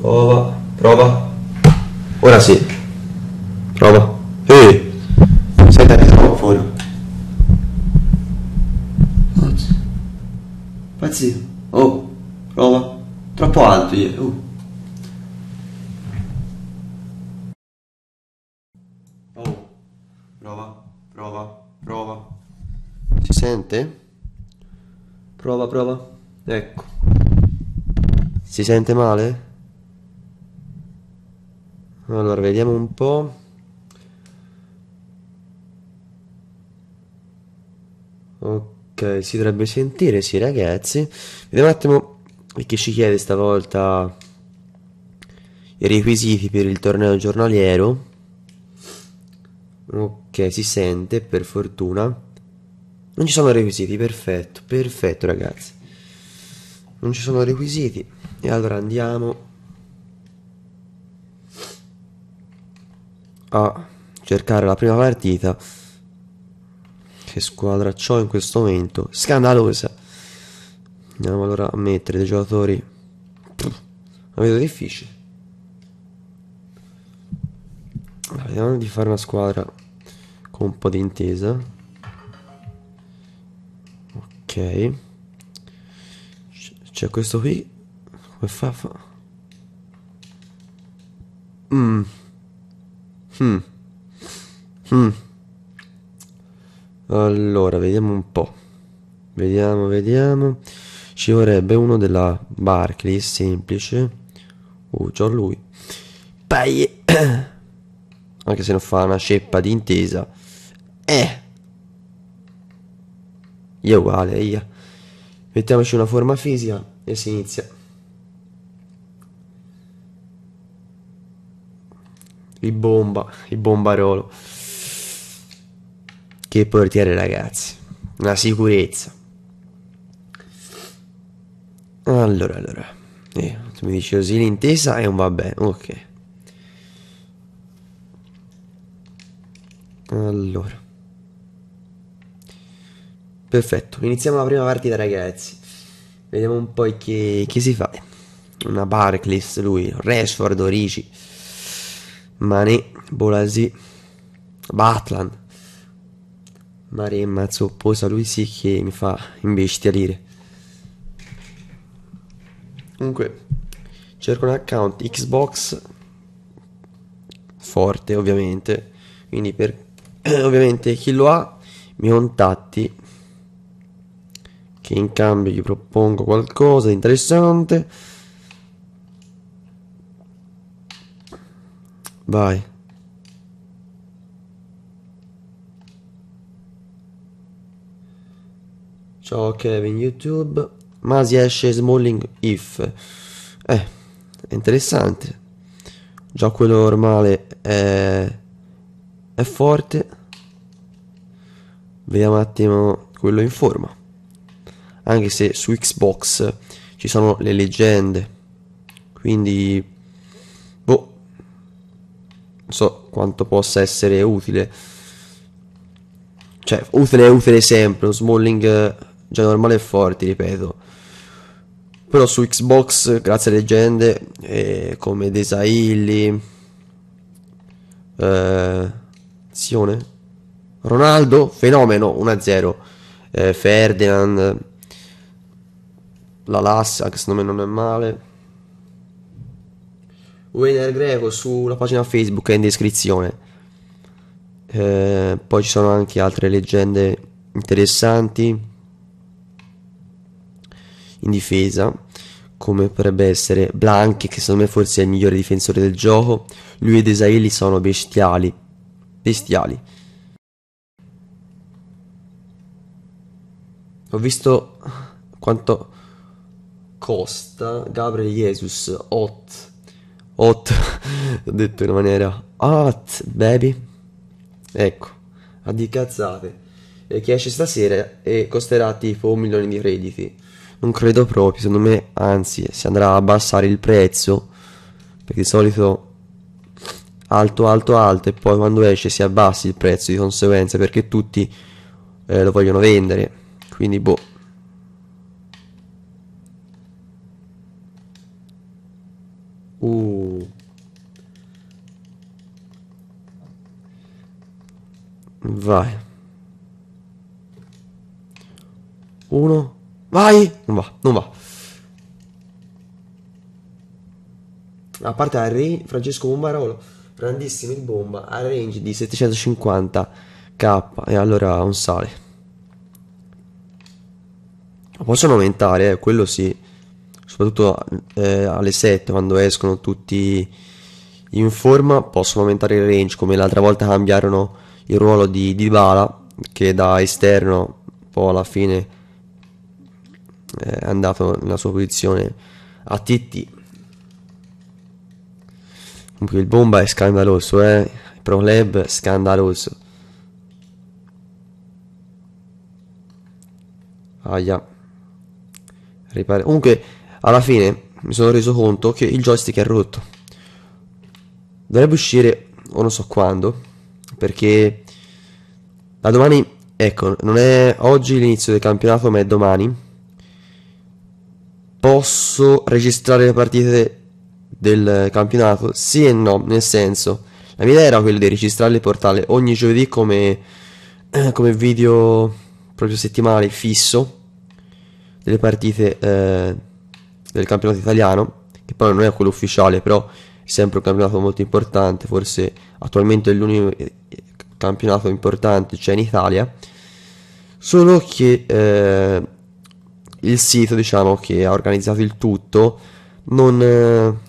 Prova, prova. Ora sì. Prova. Ehi. Senta che microfono. fuori. Pazzio. Oh, prova. Troppo alto io. Oh. oh. Prova, prova, prova. Si sente? Prova, prova. Ecco. Si sente male? Allora, vediamo un po'. Ok, si dovrebbe sentire, sì ragazzi. Vediamo un attimo chi ci chiede stavolta i requisiti per il torneo giornaliero. Ok, si sente, per fortuna. Non ci sono requisiti, perfetto, perfetto ragazzi. Non ci sono requisiti. E allora andiamo a cercare la prima partita. Che squadra ho in questo momento? Scandalosa. Andiamo allora a mettere dei giocatori. La vedo difficile. vediamo di fare una squadra con un po' di intesa. Ok. C'è questo qui. Come fa? fa? Mm. Mm. Mm. Allora, vediamo un po'. Vediamo, vediamo. Ci vorrebbe uno della Barclays semplice. Uh, c'ho lui. Pai. Anche se non fa una ceppa di intesa. Eh. Io uguale, io. Mettiamoci una forma fisica e si inizia. il bomba, il bombarolo. Che portiere ragazzi, una sicurezza. Allora, allora, eh, tu mi dici così l'intesa è un va bene, ok. Allora. Perfetto, iniziamo la prima partita ragazzi. Vediamo un po' che, che si fa. Una Barclays lui, Rashford, Orici. Mane, Bolasi, Batlan. Maremma, Zopposa, lui sì che mi fa imbestialire. Comunque, cerco un account Xbox forte, ovviamente. Quindi per ovviamente chi lo ha mi contatti che in cambio gli propongo qualcosa di interessante Vai. Ciao Kevin, YouTube. Ma si esce Smalling if. Eh, è interessante. Già quello normale è, è forte. Vediamo un attimo quello in forma. Anche se su Xbox ci sono le leggende. Quindi so quanto possa essere utile. Cioè, utile è utile sempre, un Smalling eh, già normale e forte, ripeto. Però su Xbox, grazie a leggende eh, come Desailly, eh, Sione, Ronaldo, fenomeno 1-0, eh, Ferdinand, la Lassa, che secondo me non è male. Winner Greco sulla pagina Facebook è in descrizione. Eh, poi ci sono anche altre leggende interessanti in difesa, come potrebbe essere Blanchi, che secondo me forse è il migliore difensore del gioco. Lui e Desailly sono bestiali. Bestiali. Ho visto quanto costa Gabriel Jesus, 8 8. Ho detto in maniera hot, baby. Ecco, a di cazzate. E che esce stasera e costerà tipo un milione di crediti Non credo proprio, secondo me, anzi, si andrà a abbassare il prezzo. Perché di solito alto, alto, alto e poi quando esce si abbassa il prezzo di conseguenza perché tutti eh, lo vogliono vendere. Quindi, boh. Uh. Vai. Uno. Vai! Non va, non va. A parte Harry, Francesco Bombarolo, grandissimo in bomba, a range di 750k. E allora un sale. possono aumentare, eh, quello sì soprattutto eh, alle 7 quando escono tutti in forma, possono aumentare il range come l'altra volta cambiarono il ruolo di Dybala che da esterno poi alla fine eh, è andato nella sua posizione a TT. Comunque il bomba è scandaloso, eh? il Pro è scandaloso. Aia. Ripare. Comunque alla fine mi sono reso conto che il joystick è rotto. Dovrebbe uscire o non so quando, perché da domani, ecco, non è oggi l'inizio del campionato, ma è domani. Posso registrare le partite del campionato? Sì e no, nel senso, la mia idea era quella di registrare il portale ogni giovedì come, eh, come video proprio settimanale fisso delle partite eh, del campionato italiano, che poi non è quello ufficiale, però è sempre un campionato molto importante, forse attualmente è l'unico eh, campionato importante c'è cioè in Italia, solo che eh, il sito diciamo che ha organizzato il tutto non eh,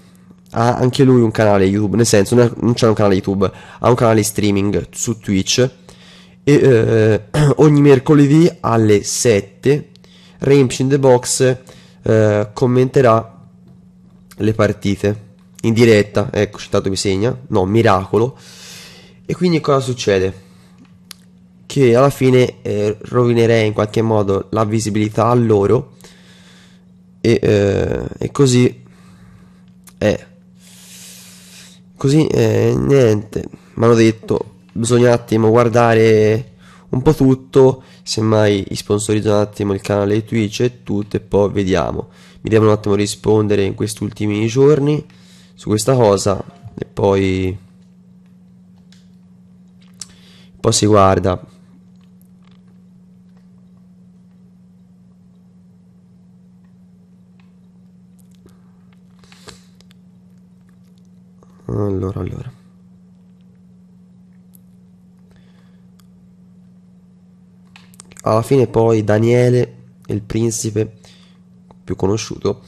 ha anche lui un canale YouTube, nel senso non, è, non c'è un canale YouTube, ha un canale streaming su Twitch e eh, ogni mercoledì alle 7 Ramps in the Box eh, commenterà le partite in diretta, ecco, intanto mi segna, no, miracolo. E quindi cosa succede? Che alla fine eh, rovinerei in qualche modo la visibilità a loro e, eh, e così... Eh, così eh, niente, mi hanno detto, bisogna un attimo guardare un po' tutto semmai sponsorizza un attimo il canale Twitch e tutto e poi vediamo. Mi devono un attimo rispondere in questi ultimi giorni su questa cosa e poi... Poi si guarda. Allora, allora. Alla fine poi Daniele, il principe più conosciuto,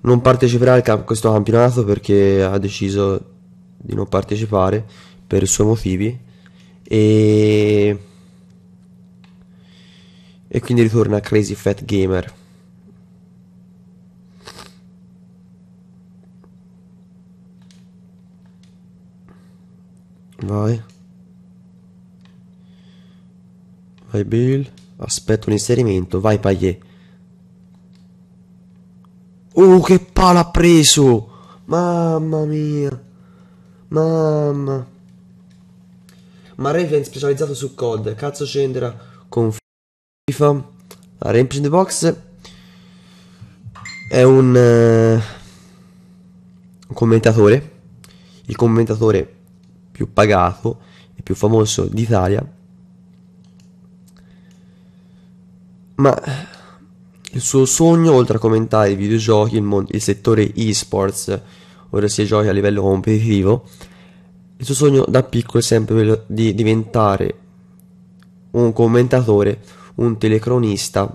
non parteciperà a camp- questo campionato perché ha deciso di non partecipare per i suoi motivi e... e quindi ritorna a Crazy Fat Gamer. Vai. Vai Bill. Aspetto l'inserimento Vai, Payet. Oh, che pala ha preso! Mamma mia! Mamma! Ma Raven specializzato su COD. Cazzo scenderà con FIFA. La Ramp in the Box è un, eh, un commentatore. Il commentatore più pagato e più famoso d'Italia ma il suo sogno, oltre a commentare i videogiochi, il, mon- il settore esports, ora si giochi a livello competitivo, il suo sogno da piccolo è sempre quello di diventare un commentatore, un telecronista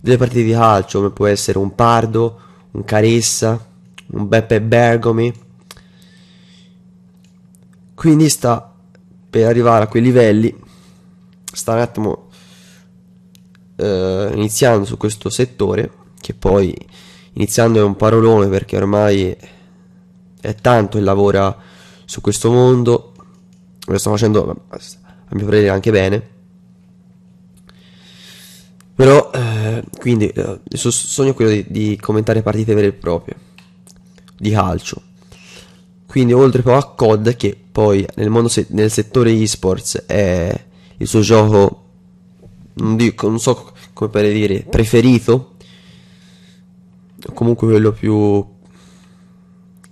delle partite di calcio, come può essere un Pardo, un Caressa, un Beppe Bergomi. Quindi sta per arrivare a quei livelli, sta un attimo eh, iniziando su questo settore, che poi iniziando è un parolone perché ormai è tanto e lavora su questo mondo, lo sto facendo a mio parere anche bene. Però, eh, quindi, eh, il suo sogno è quello di, di commentare partite vere e proprie, di calcio. Quindi, oltre poi a COD, che poi nel, mondo se- nel settore esports è il suo gioco non, dico, non so come per dire, preferito, comunque quello più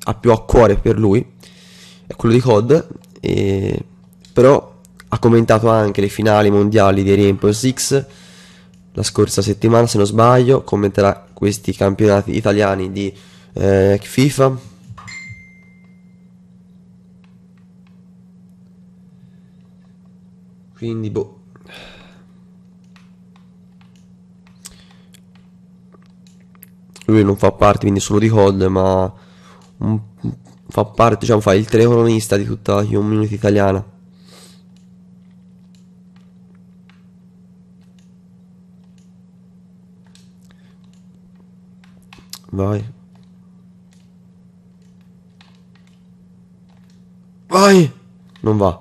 ha più a cuore per lui, è quello di COD, e, però ha commentato anche le finali mondiali di Rainbow Six la scorsa settimana, se non sbaglio, commenterà questi campionati italiani di eh, FIFA. Quindi, boh, lui non fa parte quindi solo di COD, ma un, fa parte, diciamo, fa il telecronista di tutta la community italiana. Vai. Vai! Non va.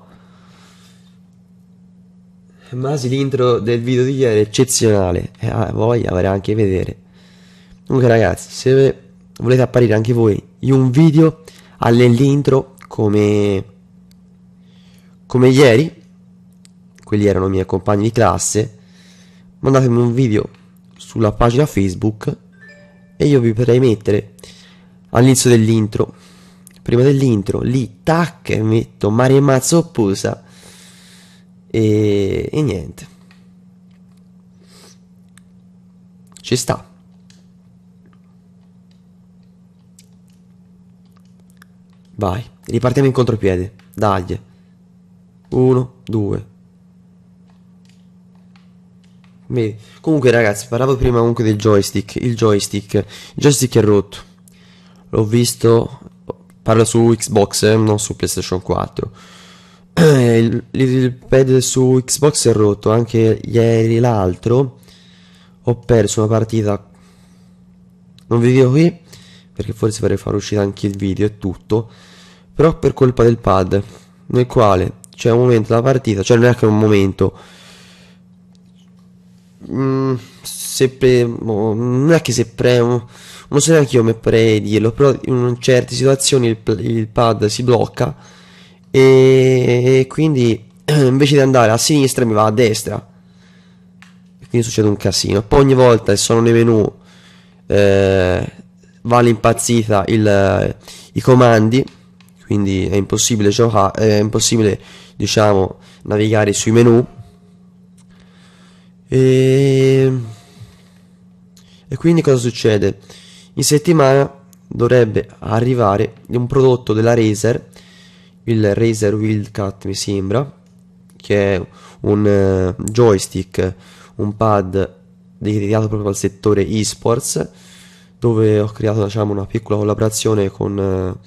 Masi l'intro del video di ieri è eccezionale. Eh, ah, voglio avere anche vedere. Comunque ragazzi, se volete apparire anche voi in un video all'intro come, come ieri, quelli erano i miei compagni di classe, mandatemi un video sulla pagina Facebook e io vi potrei mettere all'inizio dell'intro, prima dell'intro, lì tac metto Mario Mazzo Opposa e, e niente. Ci sta. Vai, ripartiamo in contropiede. Dagli. Uno, due. Vedi. Comunque ragazzi, parlavo prima comunque del joystick. Il joystick. Il joystick è rotto. L'ho visto... Parlo su Xbox, eh, non su PlayStation 4. Eh, il, il pad su Xbox è rotto. Anche ieri l'altro ho perso una partita. Non vi dico qui perché forse vorrei far uscire anche il video e tutto però per colpa del pad, nel quale c'è un momento della partita, cioè non è che un momento, mm, se pre, boh, non è che se premo, non so neanche io come pre dirlo, però in certe situazioni il, il pad si blocca e, e quindi invece di andare a sinistra mi va a destra quindi succede un casino. Poi ogni volta che sono nei menu eh, va all'impazzita il, i comandi quindi è impossibile, giocare è impossibile diciamo, navigare sui menu e... Ehm, e quindi cosa succede? In settimana dovrebbe arrivare un prodotto della Razer, il Razer Wildcat mi sembra, che è un uh, joystick, un pad dedicato proprio al settore esports, dove ho creato diciamo, una piccola collaborazione con uh,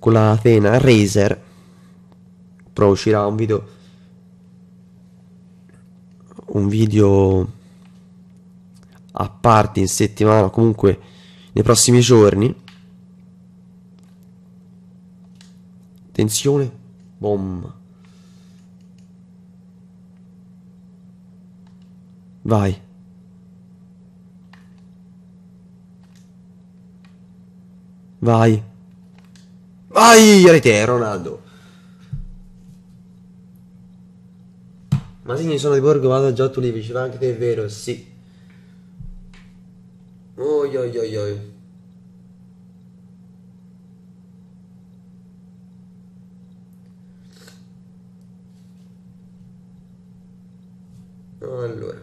con la Athena Razer però uscirà un video un video a parte in settimana comunque nei prossimi giorni attenzione bomba vai vai Vai, rete, Ronaldo. Ma sì, sono di Borgo, vado a Giotto lì, ci va anche te, è vero, sì. Oi, oi, oi, oi. Allora.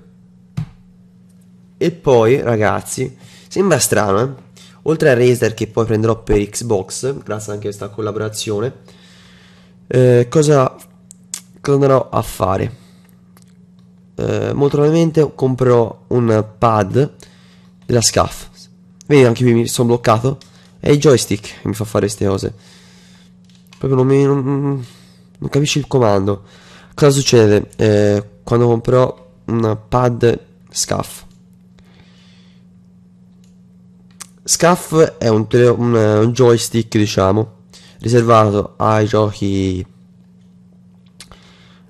E poi, ragazzi, sembra strano, eh? oltre a Razer che poi prenderò per Xbox, grazie anche a questa collaborazione, eh, cosa, cosa, andrò a fare? Eh, molto probabilmente comprerò un pad della SCAF. Vedi anche qui mi sono bloccato. È il joystick che mi fa fare queste cose. Proprio non mi... Non, non capisci il comando. Cosa succede? Eh, quando comprerò un pad SCAF Scuff è un, tele, un, eh, un joystick, diciamo, riservato ai giochi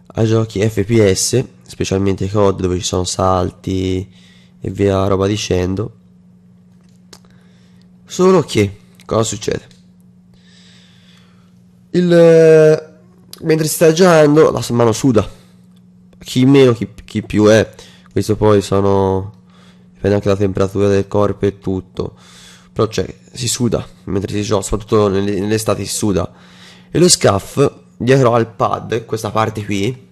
ai giochi FPS, specialmente COD dove ci sono salti e via roba dicendo. Solo che cosa succede? Il, eh, mentre si sta giocando, la mano suda. Chi meno, chi, chi più è. Questo poi sono dipende anche dalla temperatura del corpo e tutto però cioè, si suda mentre si gioca, soprattutto nell'estate si suda. E lo scaff dietro al pad, questa parte qui,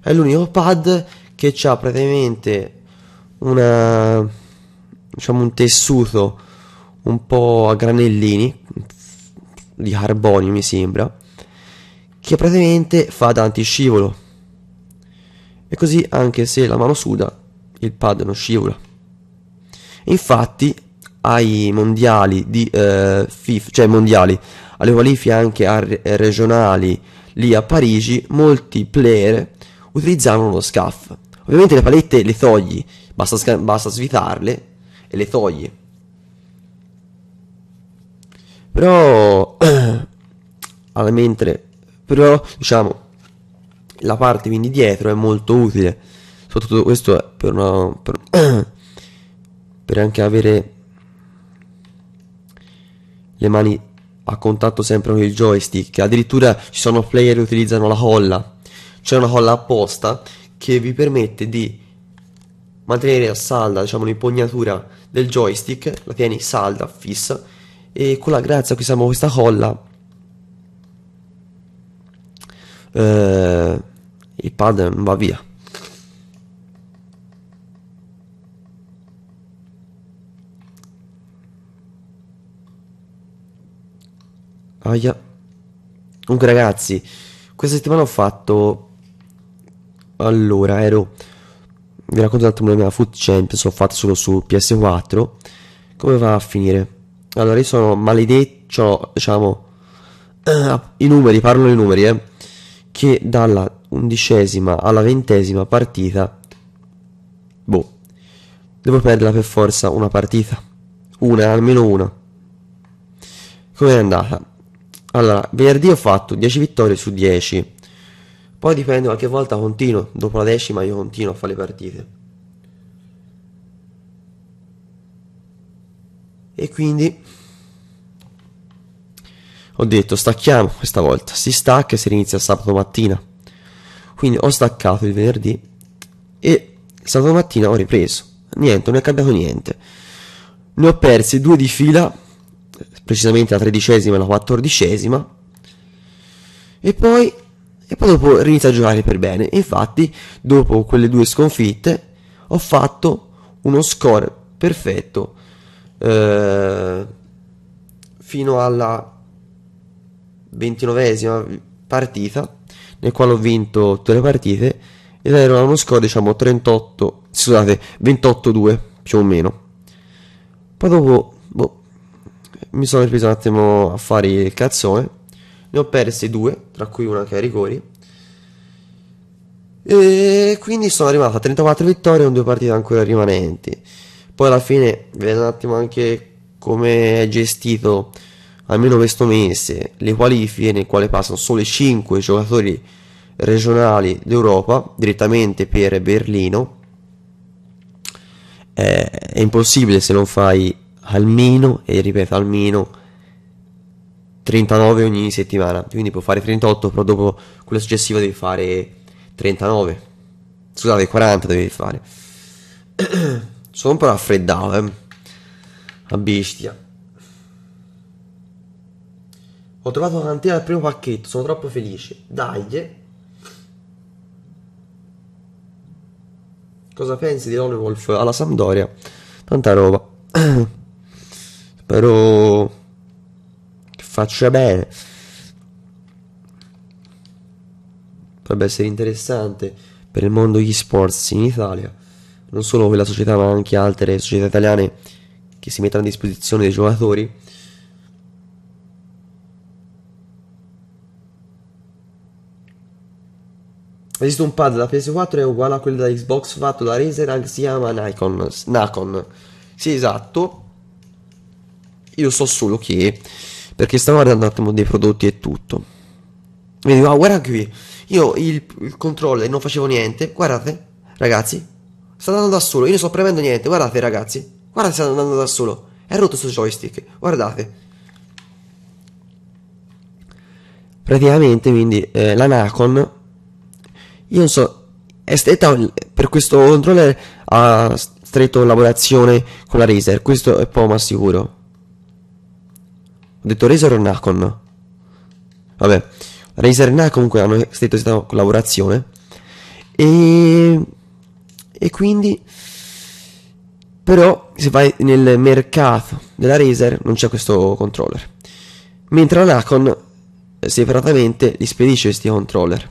è l'unico pad che ha praticamente una, diciamo un tessuto un po' a granellini di carbonio mi sembra che praticamente fa da antiscivolo e così anche se la mano suda il pad non scivola infatti ai mondiali di eh, FIFA, cioè mondiali, alle qualifiche anche a regionali lì a Parigi, molti player utilizzavano lo scaff. Ovviamente le palette le togli, basta, basta svitarle e le togli. Però, alla mentre, però, diciamo, la parte quindi dietro è molto utile. Soprattutto questo è per, una, per, per anche avere le mani a contatto sempre con il joystick. Addirittura ci sono player che utilizzano la colla. C'è una colla apposta che vi permette di mantenere a salda diciamo, l'impugnatura del joystick, la tieni salda, fissa, e con la grazia che siamo questa colla eh, il pad va via. Aia. Comunque ragazzi, questa settimana ho fatto... Allora, ero... Vi racconto un attimo la mia Food Champions, ho fatto solo su PS4. Come va a finire? Allora, io sono maledetto, diciamo... I numeri, parlo dei numeri, eh. Che dalla undicesima alla ventesima partita... Boh. Devo perderla per forza una partita. Una, almeno una. Com'è andata? Allora, venerdì ho fatto 10 vittorie su 10. Poi dipende qualche volta continuo, dopo la decima io continuo a fare le partite. E quindi ho detto stacchiamo questa volta, si stacca e si inizia sabato mattina. Quindi ho staccato il venerdì e sabato mattina ho ripreso. Niente, non è cambiato niente. Ne ho persi due di fila precisamente la tredicesima e la quattordicesima, e poi, e poi dopo inizia a giocare per bene. E infatti, dopo quelle due sconfitte, ho fatto uno score perfetto eh, fino alla ventinovesima partita, nel quale ho vinto tutte le partite, ed era uno score, diciamo, 38, scusate, 28-2 più o meno. Poi dopo mi sono ripreso un attimo a fare il cazzone. Ne ho persi due, tra cui una che ai rigori. E quindi sono arrivato a 34 vittorie con due partite ancora rimanenti. Poi alla fine vedo un attimo anche come è gestito almeno questo mese le qualifiche nel quale passano solo i 5 giocatori regionali d'Europa direttamente per Berlino. Eh, è impossibile se non fai almeno, e ripeto almeno, 39 ogni settimana. Quindi può fare 38, però dopo quello successivo devi fare 39. Scusate, 40 devi fare. Sono un po' raffreddato, eh. A bestia. Ho trovato la cantina del primo pacchetto, sono troppo felice. Dai. Eh. Cosa pensi di Lone Wolf alla Sampdoria? Tanta roba. Spero che faccia bene. Potrebbe essere interessante per il mondo degli sports in Italia, non solo quella società ma anche altre società italiane che si mettono a disposizione dei giocatori. Esiste un pad da PS4 è uguale a quello da Xbox fatto da Razer, anche si chiama Nikon. Nacon. Sì, esatto. Io so solo che, perché stavo guardando un attimo dei prodotti e tutto. Mi dico, ah, guarda qui, io il, il controller non facevo niente, guardate, ragazzi, sta andando da solo, io non sto premendo niente, guardate ragazzi, guardate sta andando da solo, è rotto questo joystick, guardate. Praticamente quindi eh, la Nacon, io non so, è stretta per questo controller ha stretto collaborazione con la Razer, questo è poco ma sicuro. Ho detto Razer o Nacon? Vabbè, Razer e Nacon comunque hanno stretto questa collaborazione. E, e quindi, però, se vai nel mercato della Razer non c'è questo controller. Mentre la Nacon eh, separatamente gli spedisce questi controller.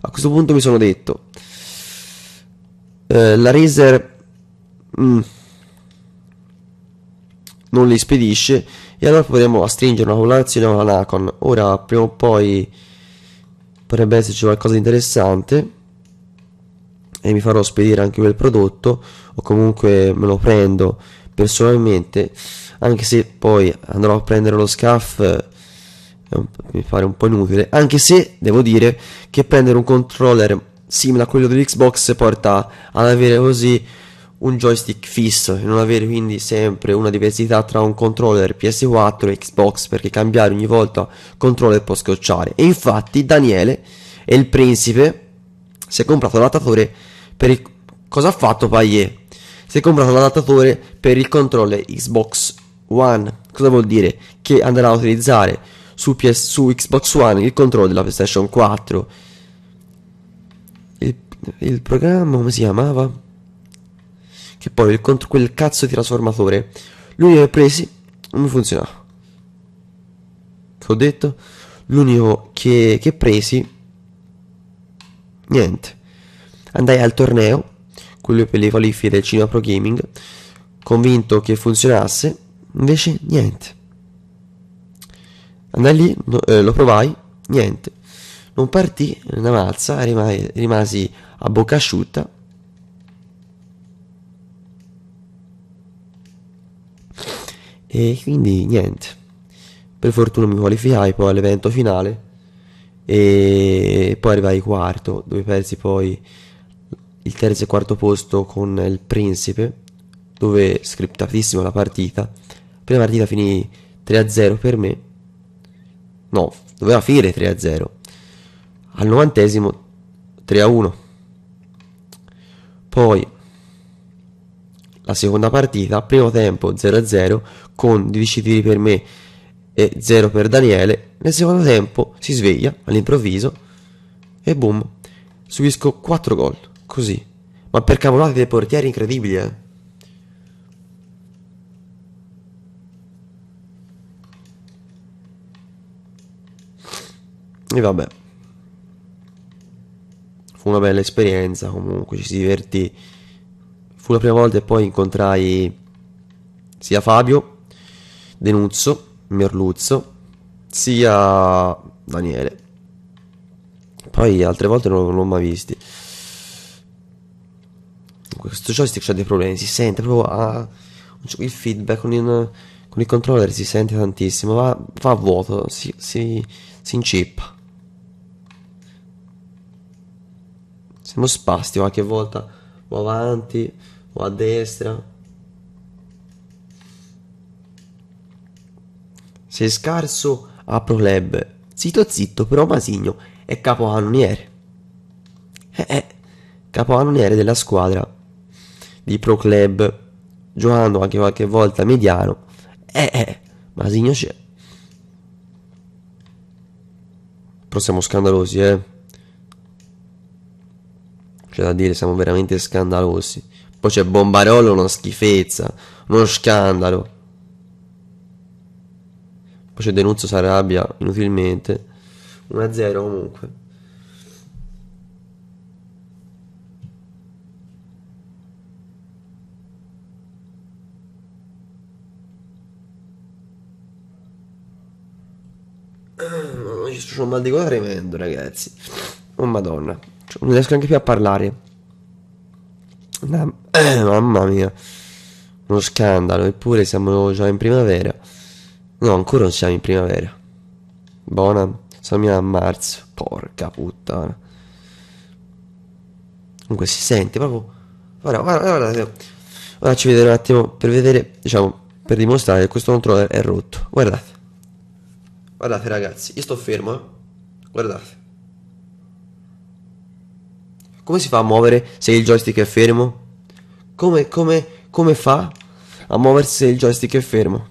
A questo punto mi sono detto, eh, la Razer mm, non li spedisce e allora potremmo stringere una collaborazione con Anacon. Ora, prima o poi, potrebbe esserci qualcosa di interessante. E mi farò spedire anche quel prodotto. O comunque me lo prendo personalmente. Anche se poi andrò a prendere lo scaff mi pare un po' inutile. Anche se devo dire che prendere un controller simile a quello dell'Xbox porta ad avere così un joystick fisso e non avere quindi sempre una diversità tra un controller PS4 e Xbox perché cambiare ogni volta controller può scocciare. E infatti Daniele è il principe si è comprato l'adattatore per il... cosa ha fatto Payet? Si è comprato l'adattatore per il controller Xbox One. Cosa vuol dire? Che andrà a utilizzare su, PS... su Xbox One il controllo della PlayStation 4. Il... il programma come si chiamava? Che poi contro quel cazzo di trasformatore. lui che presi non mi funzionava. Che ho detto? L'unico che, che presi. Niente. Andai al torneo, quello per le qualifiche del Cinema Pro Gaming, convinto che funzionasse, invece niente. Andai lì, no, eh, lo provai, niente. Non partì una mazza, rimai, rimasi a bocca asciutta E quindi niente, per fortuna mi qualificai poi all'evento finale e poi arrivai quarto, dove persi poi il terzo e quarto posto con il Principe, dove scriptatissima la partita. prima partita finì 3-0 per me. No, doveva finire 3-0. Al novantesimo 3-1. Poi la seconda partita, primo tempo 0-0, con 12 tiri per me e 0 per Daniele, nel secondo tempo si sveglia all'improvviso e boom, subisco 4 gol, così. Ma per cavolate dei portieri incredibili, eh. E vabbè. Fu una bella esperienza, comunque ci si divertì. Fu la prima volta e poi incontrai sia Fabio Denuzzo, Merluzzo, sia Daniele. Poi altre volte non, non l'ho mai visti. Questo joystick ha dei problemi, si sente proprio ah, il feedback con, in, con il, controller si sente tantissimo, va, va a vuoto, si, si, si incippa. Siamo spasti qualche volta o avanti o a destra Sei scarso, a club. Zitto zitto, però Masigno è capocannoniere. Eh eh, capocannoniere della squadra di Pro giocando anche qualche volta mediano. Eh eh, Masigno c'è. Però siamo scandalosi, eh. C'è da dire, siamo veramente scandalosi. Poi c'è Bombarolo, una schifezza, uno scandalo. Poi c'è Denunzio si arrabbia inutilmente. 1-0 comunque. Eh, c'è un mal di gola tremendo, ragazzi. Oh madonna. Cioè, non riesco neanche più a parlare. Eh, mamma mia. Uno scandalo. Eppure siamo già in primavera. No, ancora non siamo in primavera. Buona, siamo a marzo. Porca puttana. Comunque si sente proprio... Guarda, guarda, guarda. Ora ci vedere un attimo per vedere, diciamo, per dimostrare che questo controller è rotto. Guardate. Guardate ragazzi, io sto fermo, eh. Guardate. Come si fa a muovere se il joystick è fermo? Come, come, come fa a muoversi se il joystick è fermo?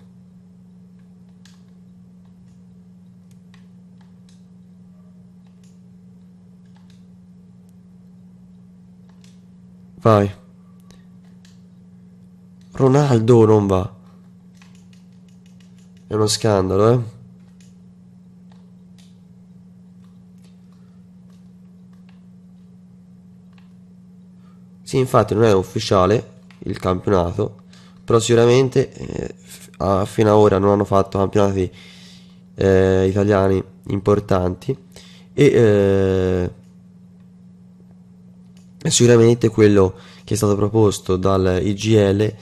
Vai. Ronaldo non va. È uno scandalo, eh. Sì, infatti non è ufficiale il campionato, però sicuramente eh, fino ad ora non hanno fatto campionati eh, italiani importanti e eh, sicuramente quello che è stato proposto dal IGL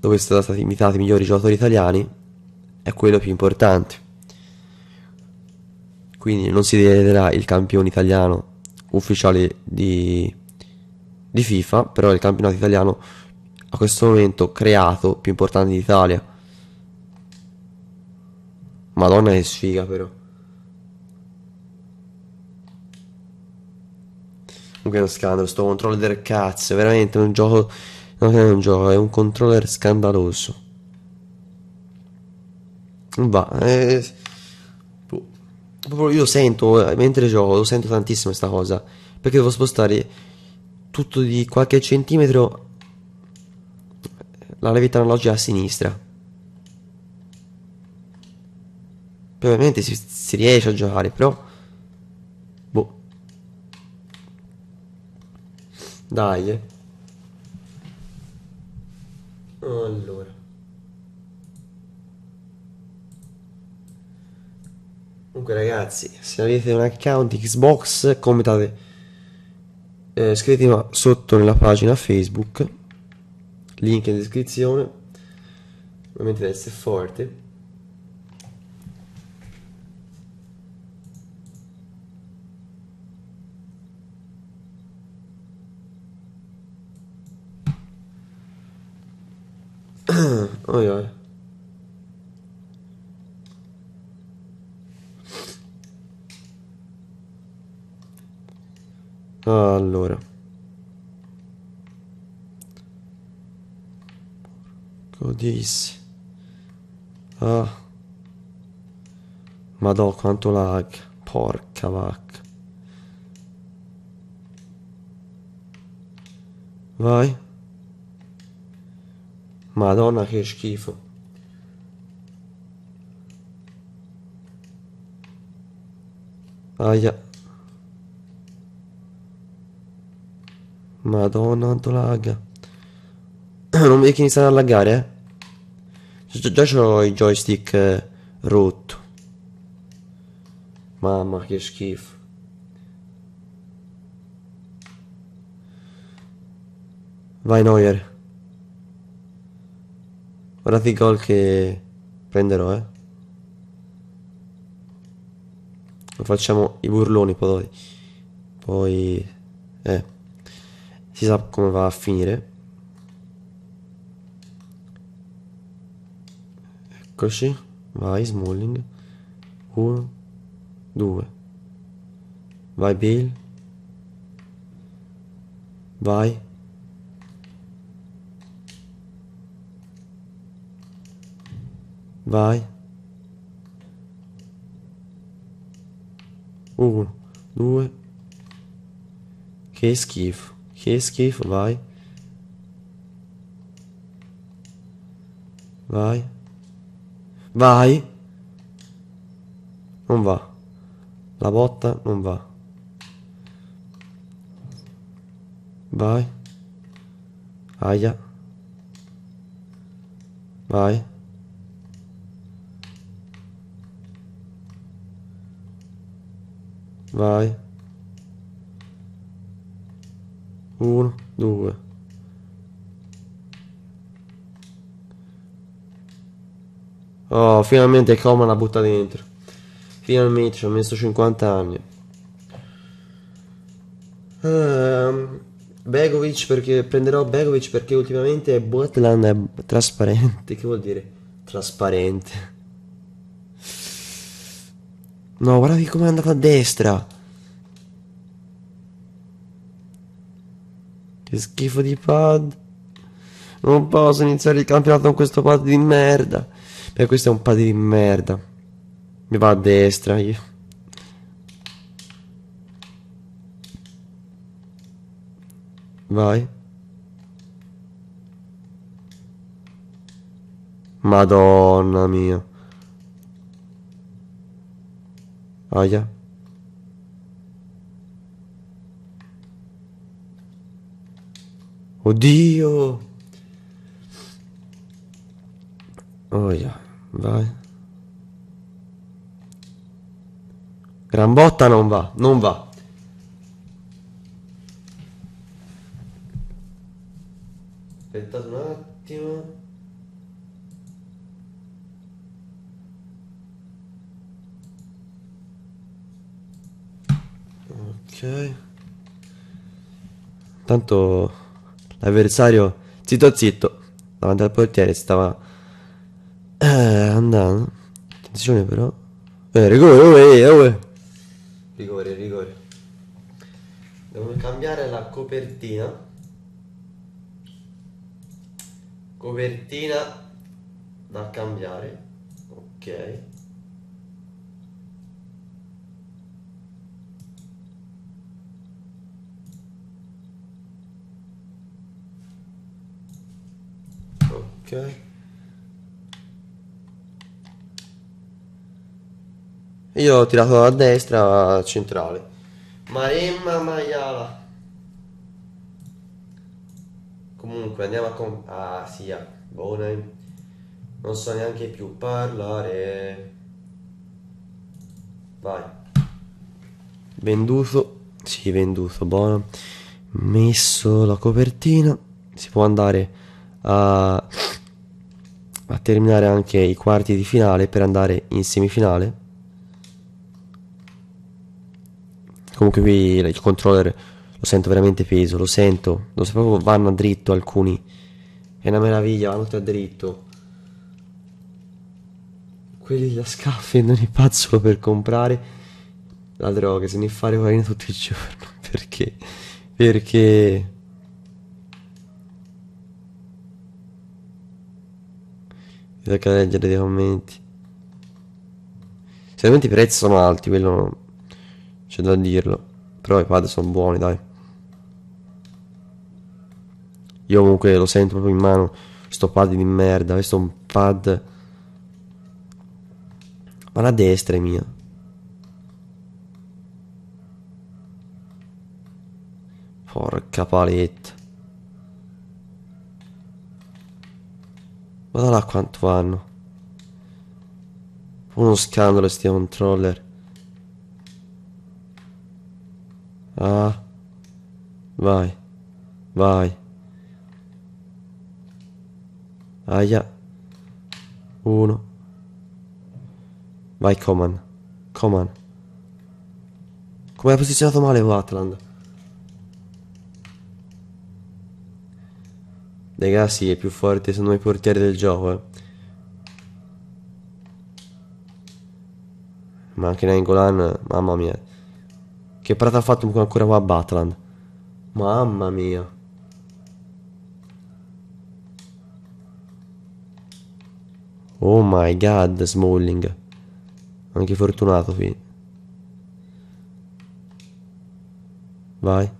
dove sono stati invitati i migliori giocatori italiani è quello più importante quindi non si deciderà il campione italiano ufficiale di, di FIFA però è il campionato italiano a questo momento creato più importante d'Italia madonna che sfiga però Comunque è uno scandalo, sto controller del cazzo, veramente un gioco... Non è un gioco, è un controller scandaloso. va, eh, boh, proprio io sento, eh, mentre gioco, lo sento tantissimo questa cosa, perché devo spostare tutto di qualche centimetro la levita analogica a sinistra. Probabilmente si, si riesce a giocare, però... Dai. Allora. Comunque ragazzi, se avete un account Xbox, commentate, eh, iscrivetevi sotto nella pagina Facebook, link in descrizione, ovviamente deve essere forte. oi oi. Allora. Codissi. Ah. Madò quanto lag. Porca vacca. Vai. Madonna che schifo. Aia. Madonna quanto lagga. non mi vedi che iniziano a laggare, eh? Gi già ho i joystick eh, rotto. Mamma che schifo. Vai Neuer. Guardate i gol che prenderò, eh. facciamo i burloni poi. Poi... Eh. Si sa come va a finire. Eccoci. Vai, Smalling. 1 2 Vai, Bill. Vai. vai 1 2 che schifo che schifo vai vai vai non va la botta non va vai aia vai vai 1 2 oh finalmente Coma la butta dentro finalmente ci ho messo 50 anni um, Begovic perché prenderò Begovic perché ultimamente Botland è trasparente che vuol dire trasparente No, guarda come è andato a destra. Che schifo di pad. Non posso iniziare il campionato con questo pad di merda. Perché questo è un pad di merda. Mi va a destra io. Vai. Madonna mia. haya Oddio! Oh vai. Gran botta non va, non va. Aspettate un attimo. Ok. Tanto l'avversario zitto zitto davanti al portiere stava eh, andando. Attenzione però. Eh, rigore, uè, oh, uè. Eh, eh, oh, eh. Rigore, rigore. Devono cambiare la copertina. Copertina da cambiare. Ok. Ok. Io ho tirato da destra centrale. Maremma Maiala. Comunque andiamo a... Con- ah, sia. buona Non so neanche più parlare. Vai. Venduto. si Sì, venduto. Buono. Messo la copertina. Si può andare a terminare anche i quarti di finale per andare in semifinale. Comunque qui il controller lo sento veramente peso, lo sento, lo sapevo, vanno a dritto alcuni. È una meraviglia, vanno tutti a dritto. Quelli della scaffa non è pazzo per comprare la droga, se ne fare guarina tutto il giorno. Perché? Perché? Bisogna leggere dei commenti. Sicuramente i prezzi sono alti, quello c'è da dirlo. Però i pad sono buoni, dai. Io comunque lo sento proprio in mano. Sto pad di merda, questo è un pad... Ma la destra è mia. Porca paletta. Guarda là quanto hanno. Uno scandalo sti controller. Ah. Vai. Vai. Aia. Uno. Vai Coman. Coman. Come ha posizionato male Vatland? Raga, sì, è più forte, sono i portieri del gioco, eh. Ma anche Nangolan, mamma mia. Che prata ha fatto ancora qua a Batland. Mamma mia. Oh my god, Smalling. Anche fortunato, qui. Vai.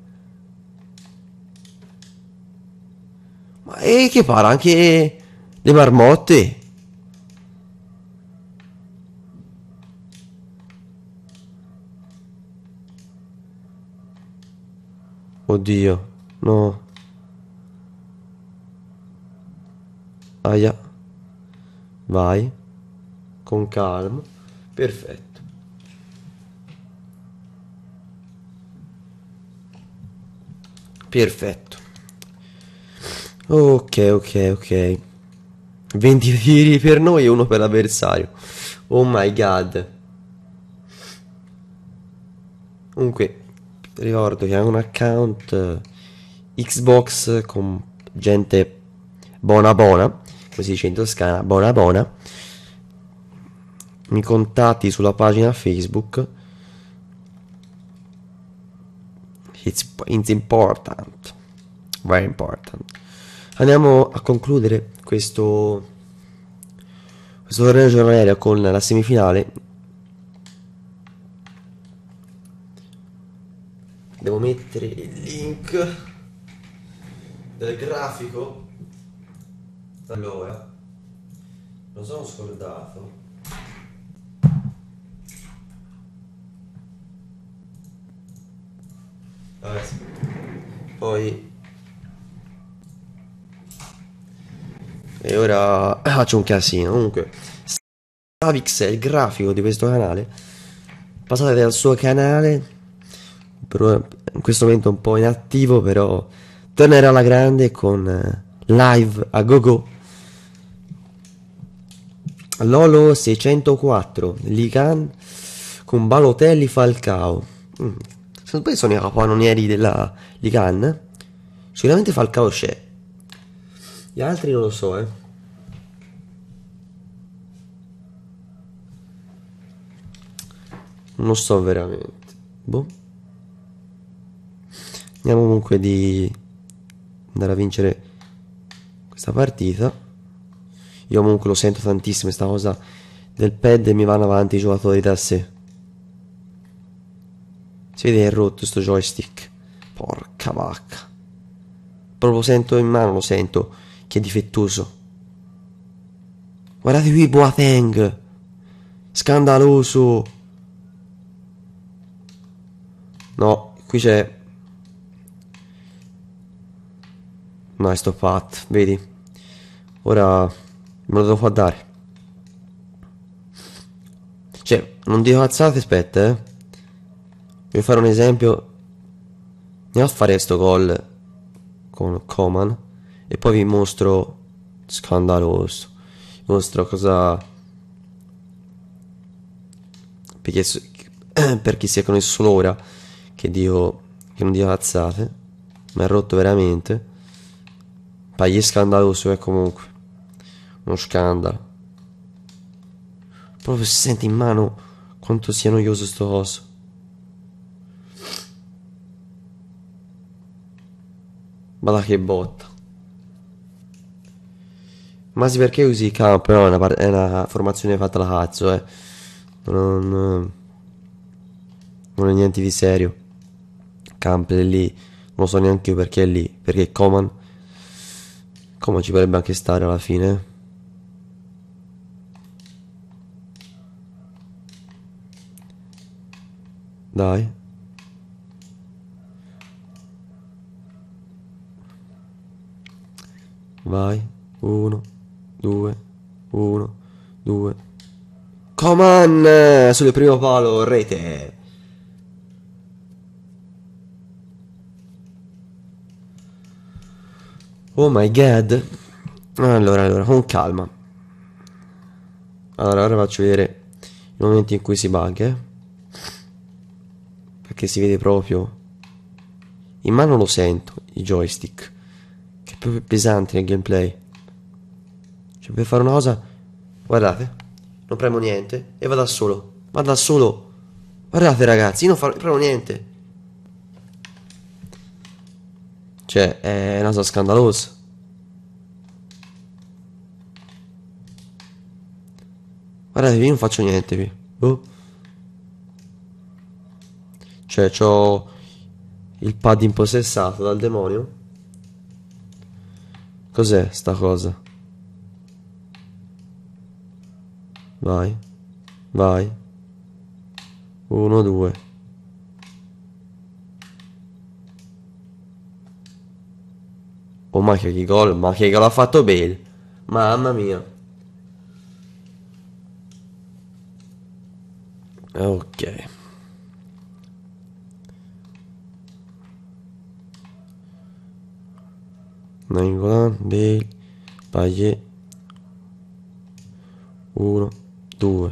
E che pare anche le marmotte. Oddio, no. Aia. Vai. Con calma. Perfetto. Perfetto. Ok, ok, ok. 20 tiri per noi e uno per l'avversario. Oh my god. Comunque, ricordo che è un account Xbox con gente buona buona, come si dice in toscana, buona buona. Mi contatti sulla pagina Facebook. It's, it's important. Very important. Andiamo a concludere questo, questo torneo giornaliero con la semifinale. Devo mettere il link del grafico. Allora, lo sono scordato. Vabbè, poi e ora eh, faccio un casino. Comunque, Savix è il grafico di questo canale. Passate al suo canale, in questo momento un po' inattivo, però tornerà alla grande con eh, live a go go. Lolo 604, Ligan con Balotelli Falcao. Mm. Poi sono i capannonieri della Ligan. Sicuramente Falcao c'è. Gli altri non lo so, eh. Non so veramente. Boh. Andiamo comunque di andare a vincere questa partita. Io comunque lo sento tantissimo questa cosa del pad e mi vanno avanti i giocatori da sé. Si vede che è rotto sto joystick. Porca vacca. Proprio lo sento in mano, lo sento che è difettoso. Guardate qui Boateng, scandaloso. No, qui c'è... No, è stoppato, vedi? Ora me lo devo far dare. Cioè, non dico alzate, aspetta, eh. Voglio fare un esempio. Andiamo a fare sto gol con Coman e poi vi mostro scandaloso vi mostro cosa perché per chi sia con il solo che dio che non dia cazzate ma è rotto veramente paghi scandaloso è comunque uno scandalo proprio si sente in mano quanto sia noioso sto coso Bada che botta. Masi perché usi camp? No, è una, è una formazione fatta alla cazzo, eh. Non, non è niente di serio. Camp è lì. Non so neanche io perché è lì. Perché Coman. Coman ci vorrebbe anche stare alla fine. Eh. Dai. Vai. Uno. 2, 1, 2. Come on! Sul primo palo, rete. Oh my god. Allora, allora, con calma. Allora, ora faccio vedere i momenti in cui si bugga. Eh? Perché si vede proprio. In mano lo sento, i joystick. Che è proprio pesante nel gameplay. Cioè, voglio fare una cosa. Guardate, non premo niente e vado da solo. Ma da solo. Guardate, ragazzi, io non, farò, premo niente. Cioè, è una cosa scandalosa. Guardate, io non faccio niente qui. Boh. Cioè, ho il pad impossessato dal demonio. Cos'è sta cosa? Vai. Vai. Uno, due. Oh, ma che gol, ma che gol ha fatto Bale. Mamma mia. Ok. Nainggolan, Bale, Payet. Uno. 2,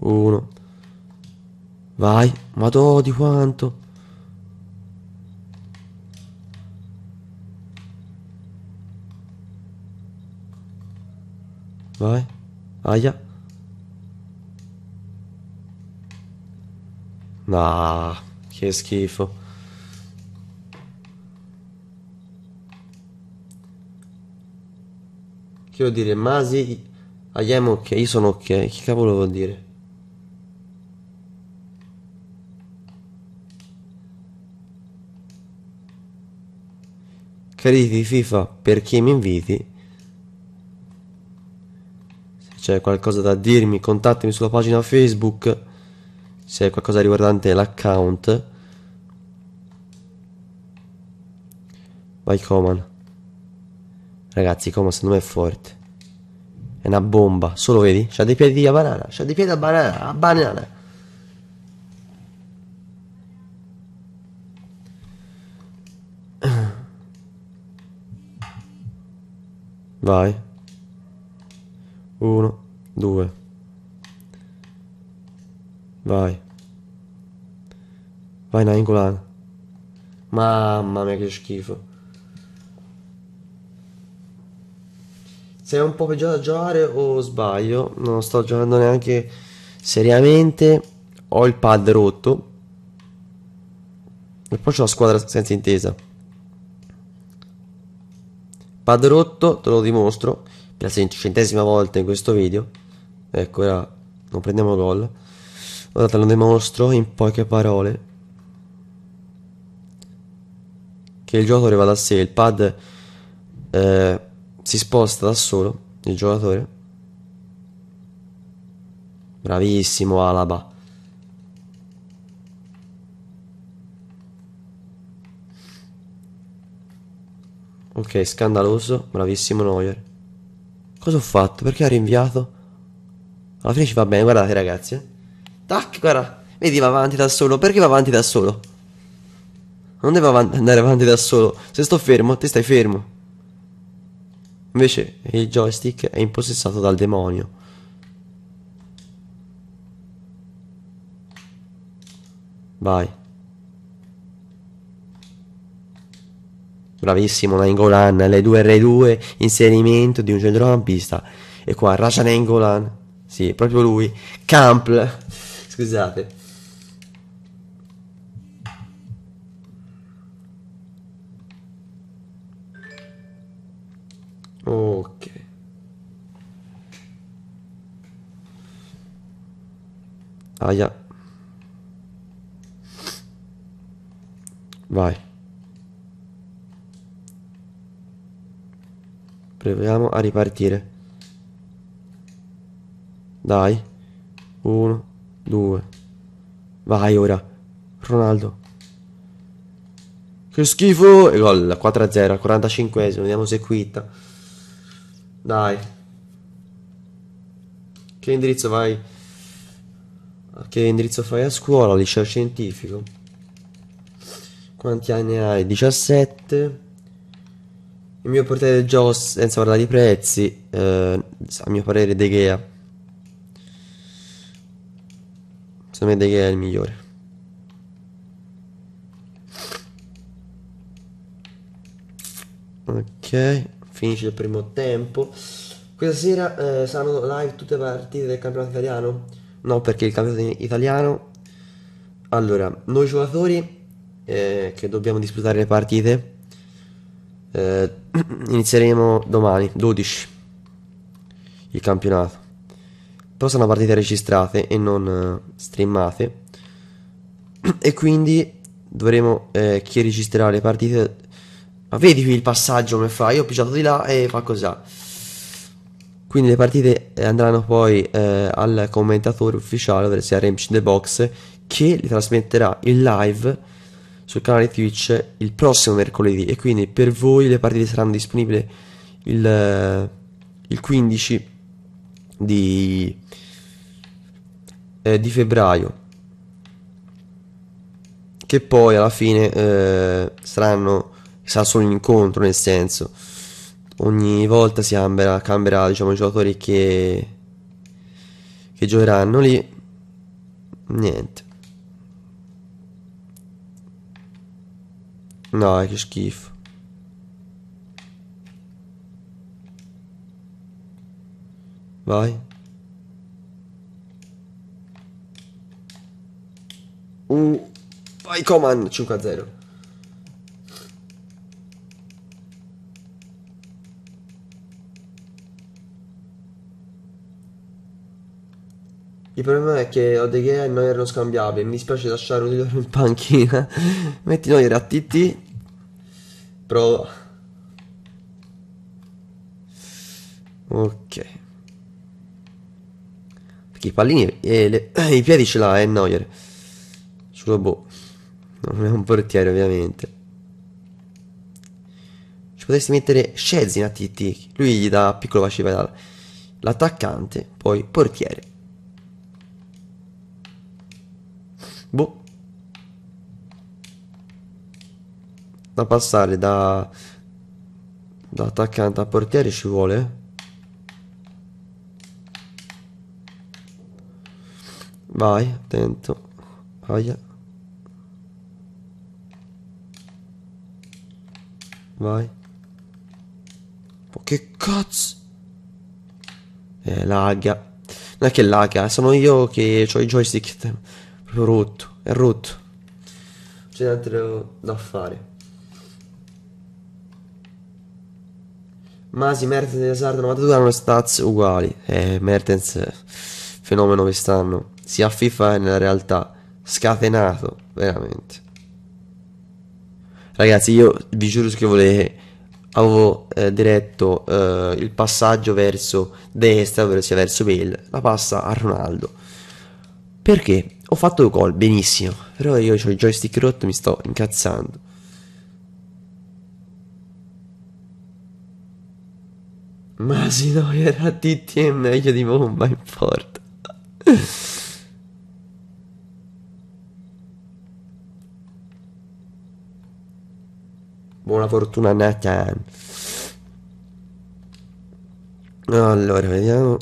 1. Vai, madò di quanto. Vai, aia. Nah, che schifo. Che vuol dire Masi i am ok, io sono ok, che cavolo vuol dire? Crediti FIFA per chi mi inviti Se c'è qualcosa da dirmi contattami sulla pagina Facebook Se è qualcosa riguardante l'account Vai Coman Ragazzi Coman secondo me è forte è una bomba. Solo vedi? C'ha dei piedi a banana. C'ha dei piedi a banana. A banana. Vai. Uno, due. Vai. Vai, no, Mamma mia, che schifo. Sei un po' peggio da giocare o sbaglio? Non sto giocando neanche seriamente. Ho il pad rotto. E poi c'ho la squadra senza intesa. Pad rotto, te lo dimostro. Per la centesima volta in questo video. Ecco, ora non prendiamo gol. Ora te lo dimostro in poche parole. Che il gioco arriva da sé. Il pad... Eh, si sposta da solo il giocatore. Bravissimo Alaba. Ok, scandaloso, bravissimo Neuer. Cosa ho fatto? Perché ha rinviato? Alla fine ci va bene, guardate ragazzi. Eh. Tac, guarda. Vedi, va avanti da solo. Perché va avanti da solo? Non deve av andare avanti da solo. Se sto fermo, te stai fermo. Invece il joystick è impossessato dal demonio. Vai. Bravissimo Nangolan, L2R2, inserimento di un centrocampista. E qua Raja Nangolan, sì, proprio lui. Campl, scusate. Ok. Aia. Vai. Proviamo a ripartire. Dai. Uno, due. Vai ora. Ronaldo. Che schifo! E gol 4-0 al 45esimo. Vediamo se quitta. Dai. Che indirizzo vai? Che indirizzo fai a scuola? Liceo scientifico. Quanti anni hai? 17. Il mio portiere del gioco senza guardare i prezzi, eh, a mio parere De Gea. Secondo me De Gea è il migliore. Ok finisce il primo tempo. Questa sera eh, saranno live tutte le partite del campionato italiano? No, perché il campionato italiano... Allora, noi giocatori eh, che dobbiamo disputare le partite eh, inizieremo domani, 12, il campionato. Però sono partite registrate e non eh, streamate. E quindi dovremo, eh, chi registrerà le partite ma vedi qui il passaggio come fa? Io ho pigiato di là e fa così. Quindi le partite eh, andranno poi eh, al commentatore ufficiale, ovvero sia in The Box, che li trasmetterà in live sul canale Twitch il prossimo mercoledì. E quindi per voi le partite saranno disponibili il, eh, il 15 di, eh, di, febbraio. Che poi alla fine eh, saranno sarà solo un incontro, nel senso. Ogni volta si cambierà, cambierà diciamo, i giocatori che, che giocheranno lì. Niente. No, eh, che schifo. Vai. Uh, vai Coman 5-0. a Il problema è che Odeghea e Neuer erano scambiabili. Mi dispiace lasciare un loro in panchina. Metti Neuer a TT. Prova. Ok. Perché i pallini e le, eh, i piedi ce l'ha, eh, Neuer. Solo boh. Non è un portiere, ovviamente. Ci potresti mettere Scezzi a TT. Lui gli dà piccolo bacio L'attaccante, poi portiere. Boh. Da passare da... Da attaccante a portiere ci vuole? Vai, attento. Aia. Vai. Ma che cazzo? Eh, lagga. Non è che lagga, eh, sono io che ho i joystick. Rotto, è rotto. C'è altro da fare. Masi, Mertens e Hazard 92 hanno stats uguali. Eh, Mertens, fenomeno quest'anno. Sia a FIFA che nella realtà. Scatenato, veramente. Ragazzi, io vi giuro che volete avevo eh, diretto eh, il passaggio verso destra, ovvero sia verso Bale, la passa a Ronaldo. Perché? ho fatto gol, benissimo. Però io ho il joystick rotto, mi sto incazzando. Ma se no, era TTM meglio di bomba in porta. Buona fortuna Nathan. Allora, vediamo.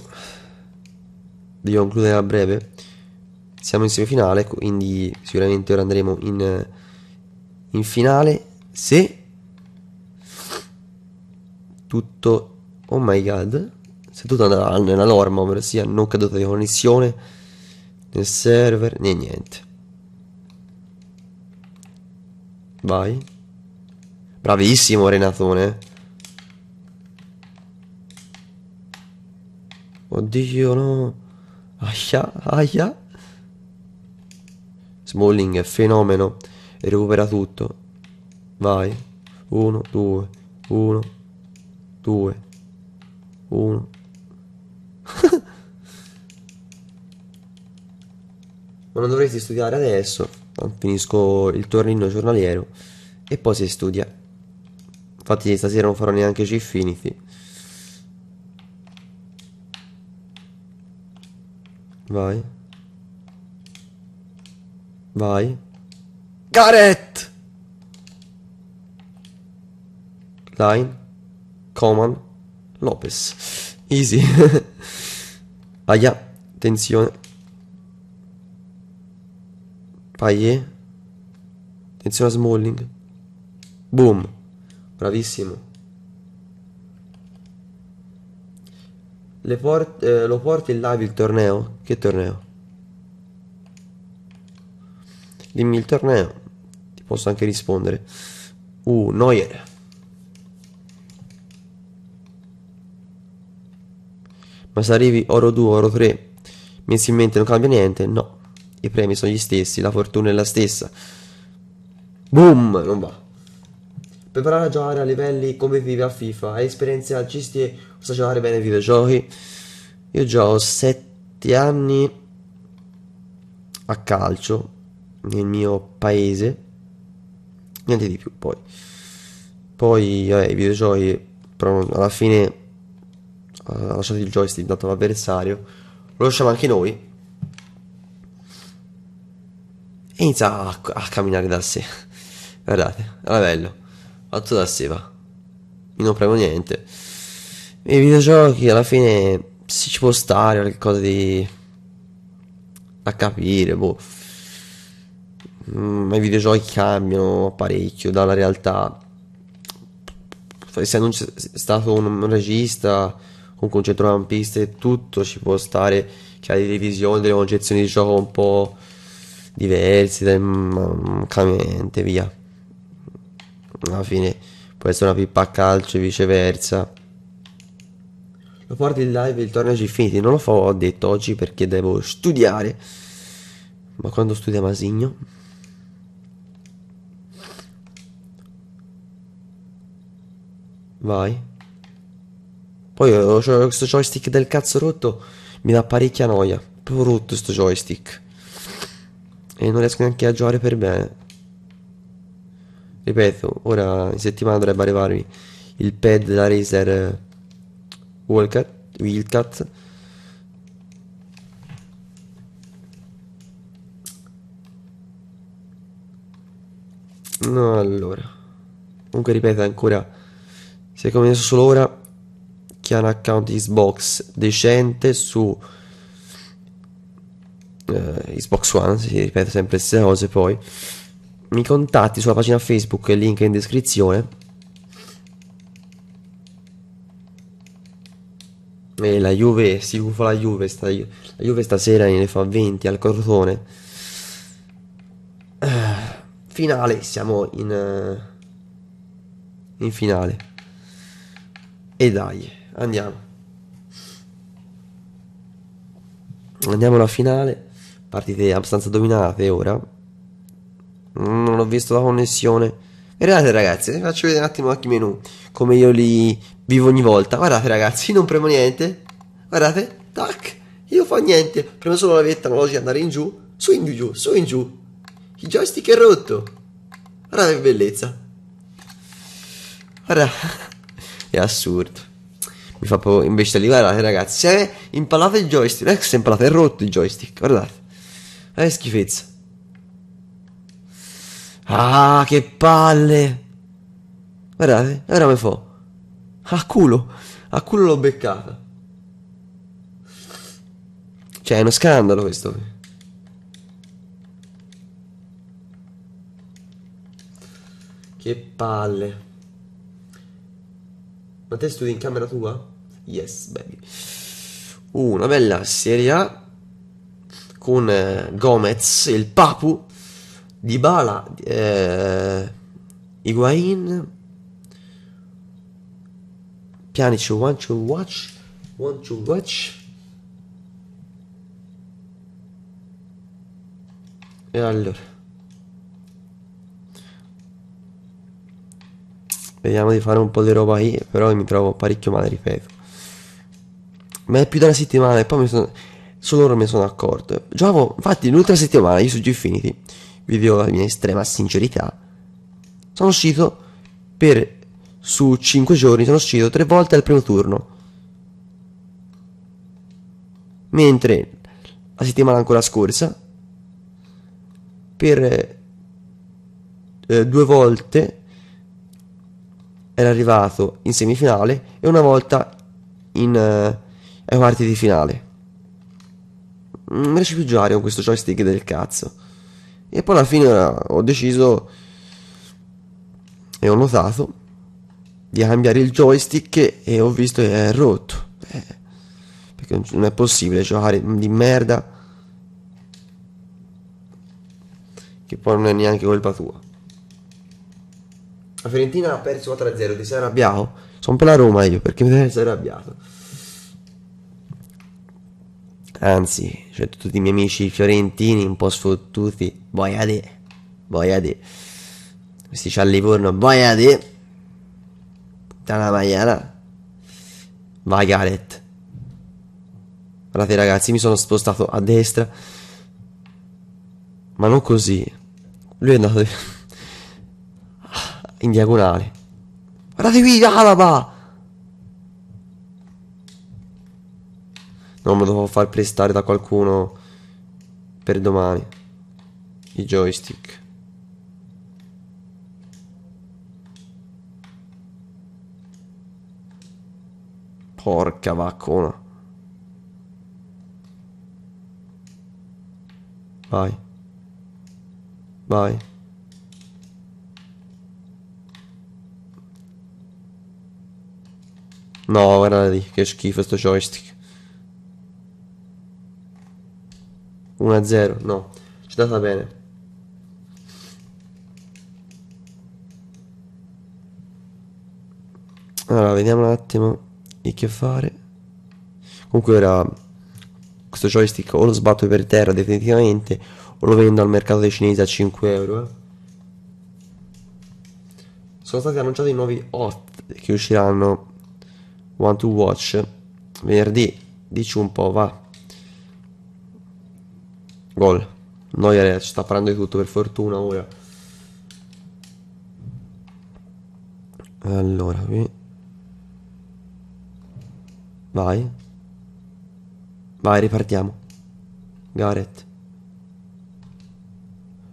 Devo concludere a breve siamo in semifinale, quindi sicuramente ora andremo in, in finale se tutto... Oh my god, se tutto andrà nella norma, ovvero sia non caduta di connessione nel server né niente. Vai. Bravissimo Renatone. Oddio no. Aia, aia. Smalling è fenomeno e recupera tutto. Vai. 1, 2, 1, 2, 1. Ma non dovresti studiare adesso. Ah, finisco il tornino giornaliero e poi si studia. Infatti stasera non farò neanche C-Finity. Vai. Vai. Gareth! Line. Coman. Lopez. Easy. Aia. Tensione. Paie. Attenzione a Smalling. Boom. Bravissimo. Port eh, lo porti live il torneo? Che torneo? Dimmi il torneo. Ti posso anche rispondere. Uh, Neuer. Ma se arrivi oro 2, oro 3, mensilmente non cambia niente? No. I premi sono gli stessi, la fortuna è la stessa. Boom! Non va. Per imparare a giocare a livelli come vive a FIFA, hai esperienze agisti e sa giocare bene ai videogiochi? Io già ho 7 anni a calcio nel mio paese, niente di più poi. Poi vabbè, i videogiochi, però alla fine ha lasciato il joystick dato all'avversario, lo lasciamo anche noi e inizia a, a camminare da sé. Guardate, era bello, fatto da sé va, io non prego niente. I videogiochi alla fine si ci può stare qualcosa di... a capire, boh mm, i videogiochi cambiano parecchio dalla realtà. Se non Essendo stato un regista, un centrocampista e tutto, ci può stare che hai delle visioni, delle concezioni di gioco un po' diverse, del, um, mm, cambiante, via. Alla fine può essere una pippa a calcio e viceversa. Lo porto in live e il torneo finiti. Non lo fa, ho detto oggi perché devo studiare. Ma quando studia Masigno? Vai. Poi eh, ho questo joystick del cazzo rotto. Mi dà parecchia noia. Proprio rotto sto joystick. E non riesco neanche a giocare per bene. Ripeto, ora in settimana dovrebbe arrivarmi il pad della Razer eh, Wildcat. Wildcat. No, allora. Comunque ripeto ancora si è convenuto solo ora chi ha un account Xbox decente su eh, Xbox One, si ripete sempre le stesse cose poi. Mi contatti sulla pagina Facebook, il link è in descrizione. E la Juve, si ufa la Juve, sta, la Juve stasera ne fa 20 al cortone. Eh, finale, siamo in, eh, in finale. E dai, andiamo. Andiamo alla finale. Partite abbastanza dominate ora. Non ho visto la connessione. Guardate ragazzi, vi faccio vedere un attimo anche i menu, come io li vivo ogni volta. Guardate ragazzi, non premo niente. Guardate, tac, io fa niente. Premo solo la vetta analogica, andare in giù, su in giù, su in giù. Il joystick è rotto. Guardate che bellezza. Guardate. È assurdo. Mi fa proprio invece arrivare, ragazzi. Se avete eh, impalato il joystick, non è che si è impalato, è rotto il joystick. Guardate, è eh, schifezza. Ah, che palle. Guardate, eh, ora mi fa. A culo, a culo l'ho beccata. Cioè, è uno scandalo questo. Che palle. Ma te studi in camera tua? Yes, baby. Una bella Serie A con eh, Gomez, il Papu, Dybala, eh, Higuain, Pjanic, One to Watch, One to Watch. E allora Vediamo di fare un po' di roba lì, però mi trovo parecchio male, ripeto. Ma è più della settimana e poi mi sono... Solo ora me ne sono accorto. Giocavo, infatti, l'ultima settimana, io su Infinity, vi dico la mia estrema sincerità, sono uscito per... Su 5 giorni sono uscito 3 volte al primo turno. Mentre la settimana ancora scorsa, per... Eh, due volte era arrivato in semifinale e una volta in, uh, ai quarti di finale. Non mm, riesce più a giocare con questo joystick del cazzo. E poi alla fine eh, ho deciso e ho notato di cambiare il joystick e ho visto che è rotto. Beh, perché non è possibile giocare di merda. Che poi non è neanche colpa tua. La Fiorentina ha perso 4-0, ti sei arrabbiato? Sono per la Roma io, perché mi sei arrabbiato? Anzi, cioè tutti i miei amici fiorentini un po' sfottuti, boia de, boia de. Questi c'ha Livorno, boia de. Dalla Maiana. Vai Galet. Guardate ragazzi, mi sono spostato a destra. Ma non così. Lui è andato in diagonale. Guardate qui, Alaba! Non me lo devo far prestare da qualcuno per domani. I joystick. Porca vaccona. Vai. Vai. No, guarda lì, che schifo sto joystick. 1-0, no, ci è andata bene. Allora, vediamo un attimo di che fare. Comunque ora questo joystick o lo sbatto per terra definitivamente o lo vendo al mercato dei cinesi a 5 euro. Eh. Sono stati annunciati nuovi hot che usciranno One to Watch venerdì. Dici un po', va. Gol. Noia ci sta parlando di tutto, per fortuna ora. Allora, qui. Vai. Vai, ripartiamo. Gareth.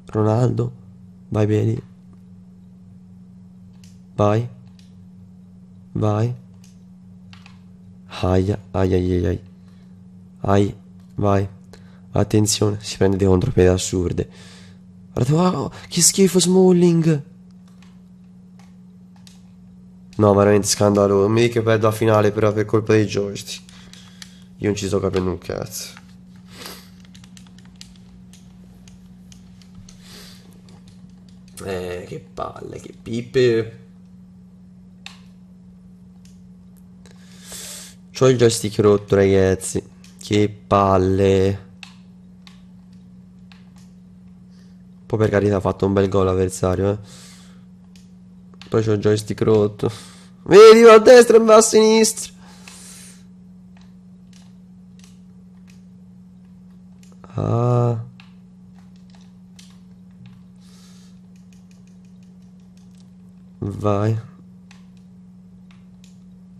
Ronaldo. Vai, Beli. Vai. Vai. Aia, ai ai aia. Ai, vai. Attenzione, si prende dei contropiedi assurde. Guardate, wow, che schifo Smalling. No, veramente scandaloso. Non mi dica che perdo la finale però per colpa dei George. Io non ci sto capendo un cazzo. Eh, che palle, che pipe. C'ho il joystick rotto, ragazzi. Che palle. Poi per carità ha fatto un bel gol l'avversario, eh. Poi c'ho il joystick rotto. Vedi, va a destra e va a sinistra. Ah. Vai.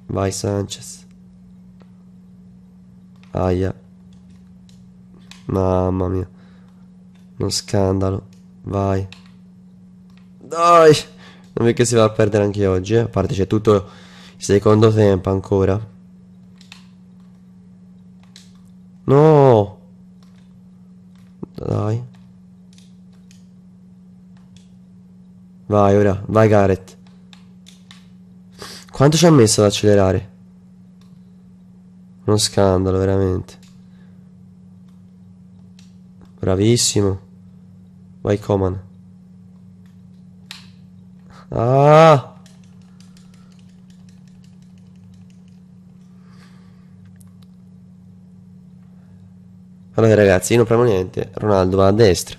Vai Sanchez. Aia. Mamma mia. Uno scandalo. Vai. Dai. Non è che si va a perdere anche oggi, eh? A parte c'è tutto il secondo tempo ancora. No. Dai. Vai ora, vai Gareth. Quanto ci ha messo ad accelerare? Uno scandalo, veramente. Bravissimo. Vai Coman. Ah! Allora ragazzi, io non premo niente. Ronaldo va a destra.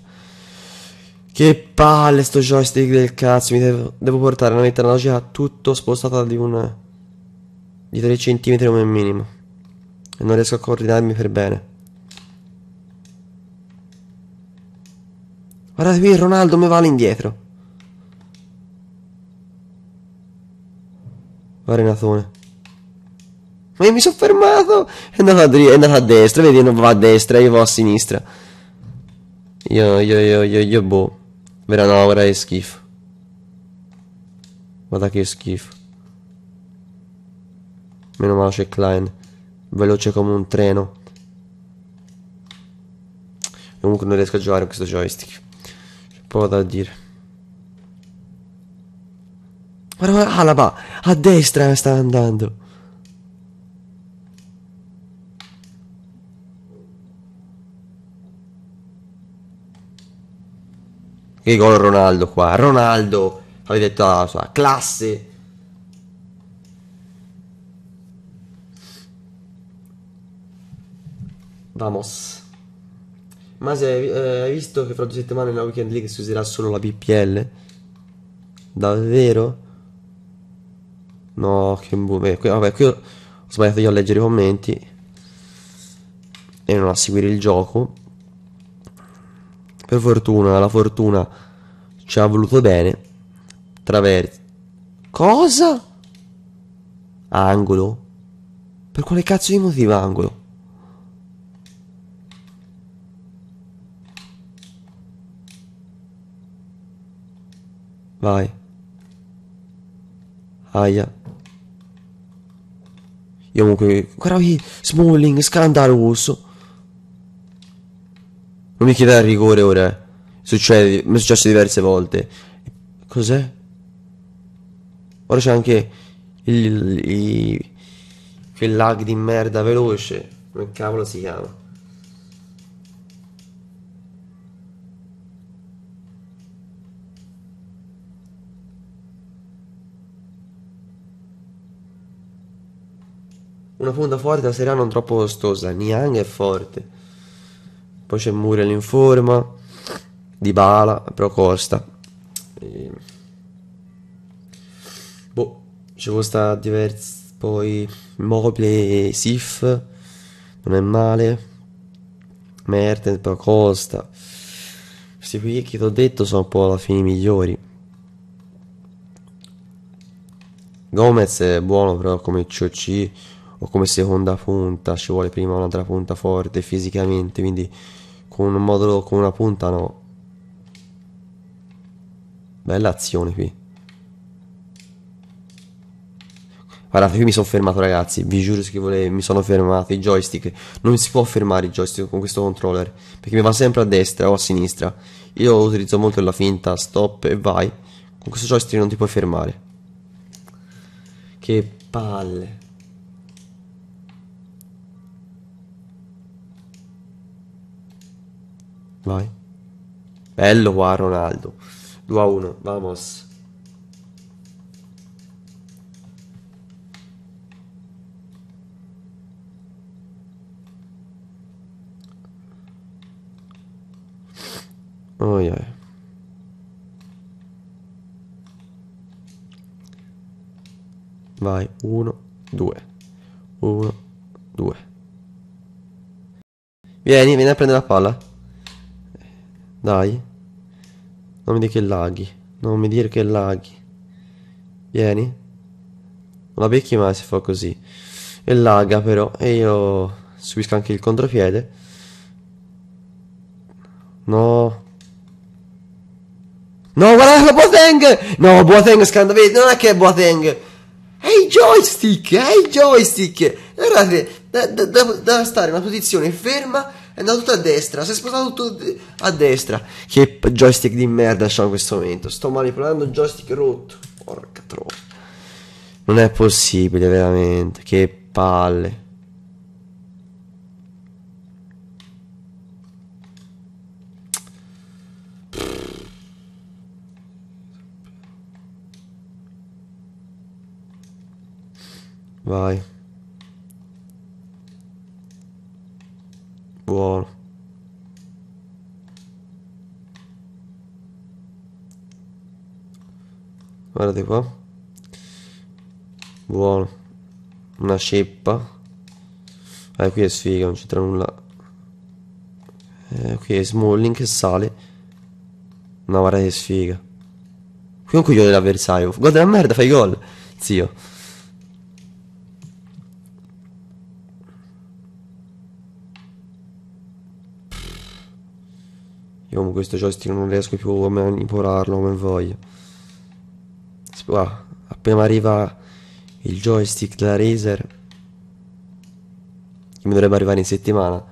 Che palle sto joystick del cazzo. Mi devo, devo portare una metà analogica cioè, tutto spostata di un... Eh, di 3 cm come minimo e non riesco a coordinarmi per bene. Guardate qui, Ronaldo mi vale indietro. Guarda Renatone. Ma io mi sono fermato! È andato, a, è andato a destra, vedi, non va a destra, io vado a sinistra. Io, io, io, io, io, boh. Vera no, ora è schifo. Guarda che schifo. Meno male c'è Klein veloce come un treno. Comunque non riesco a giocare con questo joystick. C'è poco da dire. Guarda, guarda, Alaba, ah, a destra sta andando. Che gol Ronaldo qua. Ronaldo, avete detto ah, la sua classe Vamos. Ma se eh, hai visto che fra due settimane nella weekend league si userà solo la BPL? Davvero? No, che boom. vabbè, qui ho, sbagliato io a leggere i commenti e non a seguire il gioco. Per fortuna, la fortuna ci ha voluto bene. Traversi. Cosa? Angolo? Per quale cazzo di motivo angolo? vai. Aia. Io comunque... Guarda qui, Smalling, scandaloso. Non mi chiedere il rigore ora, eh. Succede, mi è successo diverse volte. Cos'è? Ora c'è anche il, il, il, quel lag di merda veloce. Come cavolo si chiama? Una punta forte da Serie A non troppo costosa. Niang è forte. Poi c'è Muriel in forma. Di Bala, però costa. E... Boh, ci costa diversi. Poi Mobile, e Sif, non è male. Mertens, però costa. Questi qui che ti ho detto sono un po' alla fine i migliori. Gomez è buono però come COC o come seconda punta ci vuole prima un'altra punta forte fisicamente quindi con un modulo con una punta no bella azione qui Guardate, qui mi sono fermato ragazzi, vi giuro che volevo, mi sono fermato, i joystick, non si può fermare i joystick con questo controller, perché mi va sempre a destra o a sinistra, io utilizzo molto la finta stop e vai, con questo joystick non ti puoi fermare. Che palle. Vai. Bello qua Ronaldo. 2 a 1, vamos. Oh yeah. Vai, 1, 2. 1, 2. Vieni, vieni a prendere la palla. Dai. Non mi dire che laghi. Non mi dire che laghi. Vieni. Non la becchi mai se fa così. E laga però. E io subisco anche il contropiede. No. No, guarda la Boateng! No, Boateng scandaloso. Non è che è Boateng. È il joystick, è il joystick. Guardate, da, da stare in una posizione ferma è andato tutto a destra, si è spostato tutto a destra. Che joystick di merda c'ho in questo momento. Sto manipolando il joystick rotto. Porca trova. Non è possibile, veramente. Che palle. Vai. Buono. Guardate qua. Buono. Una ceppa. Eh, qui è sfiga, non c'entra nulla. Eh, qui è Smalling che sale. No, guarda che sfiga. Qui è un coglione dell'avversario. Guarda la merda, fai gol. Zio. Io con questo joystick non riesco più a manipolarlo come voglio. Ah, appena arriva il joystick della Razer, che mi dovrebbe arrivare in settimana,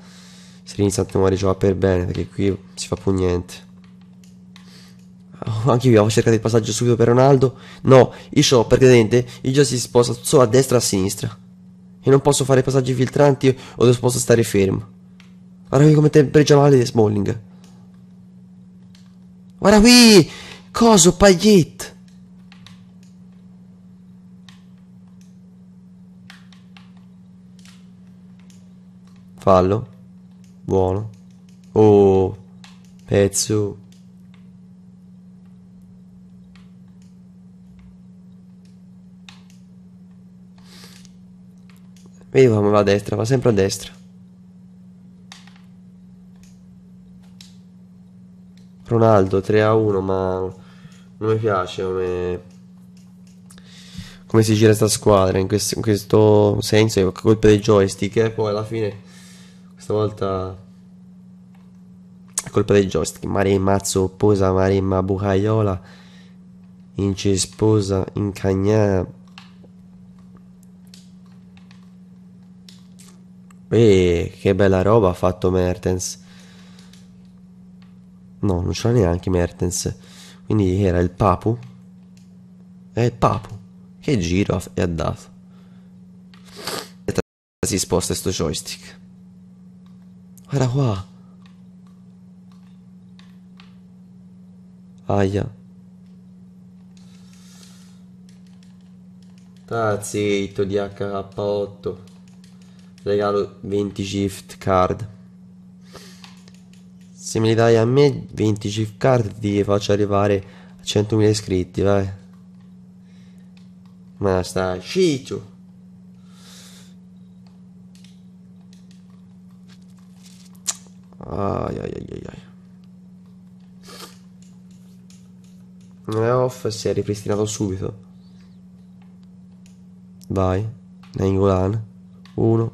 se iniziano a giocare cioè, per bene, perché qui si fa più niente. Oh, anche io ho cercato il passaggio subito per Ronaldo. No, io ho perché vedete, il joystick si sposta solo a destra e a sinistra. E non posso fare passaggi filtranti o devo posso stare fermo. Guarda come tempereggia male di Smalling. Guarda qui! Coso, Payet! Fallo. Buono. Oh, pezzo. Vedi come va a destra, va sempre a destra. Ronaldo 3 a 1 ma non mi piace come, come si gira questa squadra in, quest, in questo senso è colpa dei joystick e eh. poi alla fine questa volta è colpa dei joystick Maremma Zopposa Maremma Bucaiola Incesposa Incagnà e eh, che bella roba ha fatto Mertens No, non ce l'ha neanche Mertens. Quindi era il Papu. È il Papu. Che giro è ha dato. Si sposta sto joystick. Guarda qua. Aia. Ah, di hk 8 Regalo 20 shift card. Se me li dai a me 20 gift card ti faccio arrivare a 100.000 iscritti, vai. Ma sta ciccio. Ai ai ai ai. Non è off si è ripristinato subito. Vai. Nengolan. Uno.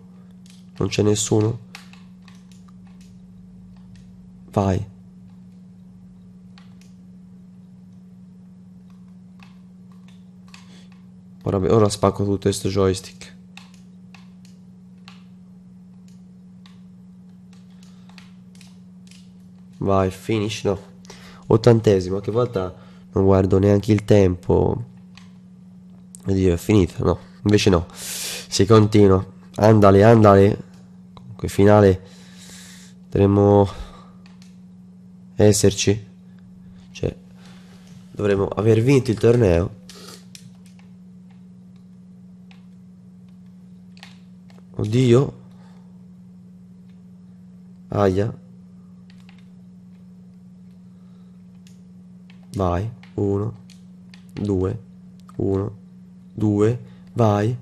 Non c'è nessuno. Vai. Ora, ora spacco tutto questo joystick. Vai, finish, no. Ottantesimo, che volta non guardo neanche il tempo. E è finita, no. Invece no. Si continua. Andale, andale. Comunque finale. Andremo esserci cioè dovremmo aver vinto il torneo oddio aia vai 1 2 1 2 vai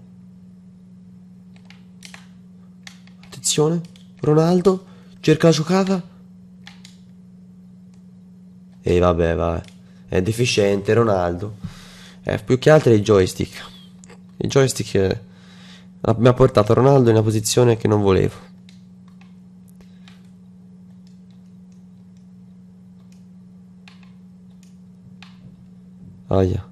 attenzione Ronaldo cerca la giocata e vabbè, vabbè. È deficiente Ronaldo. Eh, più che altro il joystick. Il joystick eh, mi ha portato Ronaldo in una posizione che non volevo. Aia.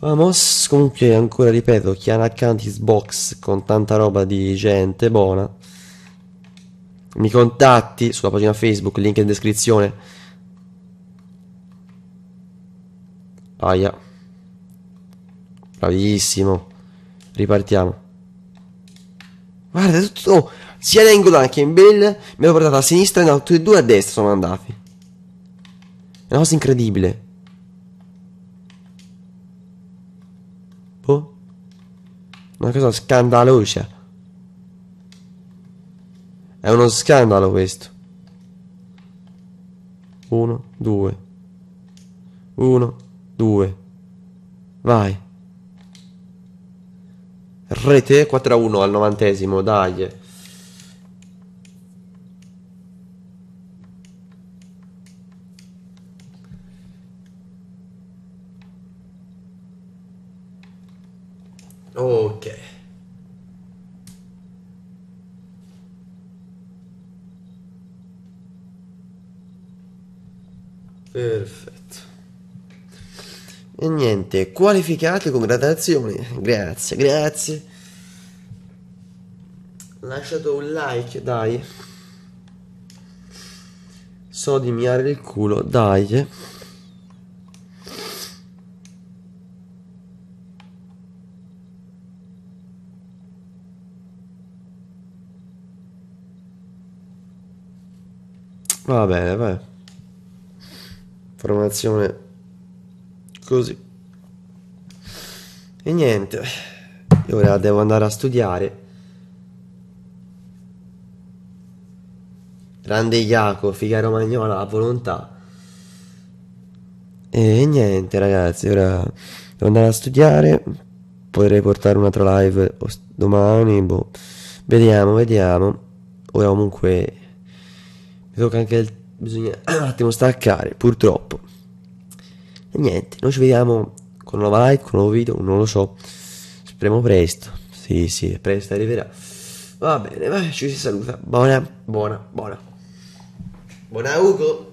Vamos, comunque ancora ripeto, Chiana Cantis Box con tanta roba di gente buona. Mi contatti sulla pagina Facebook, link in descrizione. Aia. Bravissimo. Ripartiamo. Guarda, tutto... Oh, sia Nengolan che in Bell mi hanno portato a sinistra e da tutti e due a destra sono andati. È una cosa incredibile. Una cosa scandalosa. È uno scandalo questo. 1, 2. 1, 2. Vai. Rete 4 a 1 al novantesimo, dai. siete qualificati, congratulazioni. Grazie, grazie. Lasciate un like, dai. So di miare il culo, dai. Va bene, vai. Formazione così. E niente, io ora devo andare a studiare. Grande Iaco, figa romagnola a volontà. E niente ragazzi, ora devo andare a studiare. Potrei portare un'altra live domani, boh. Vediamo, vediamo. Ora comunque mi tocca anche il... bisogna un attimo staccare, purtroppo. E niente, noi ci vediamo con nuova live, con nuovo video, non lo so. Speriamo presto. Sì, sì, presto arriverà. Va bene, va, ci si saluta. Buona, buona, buona. Buona Ugo.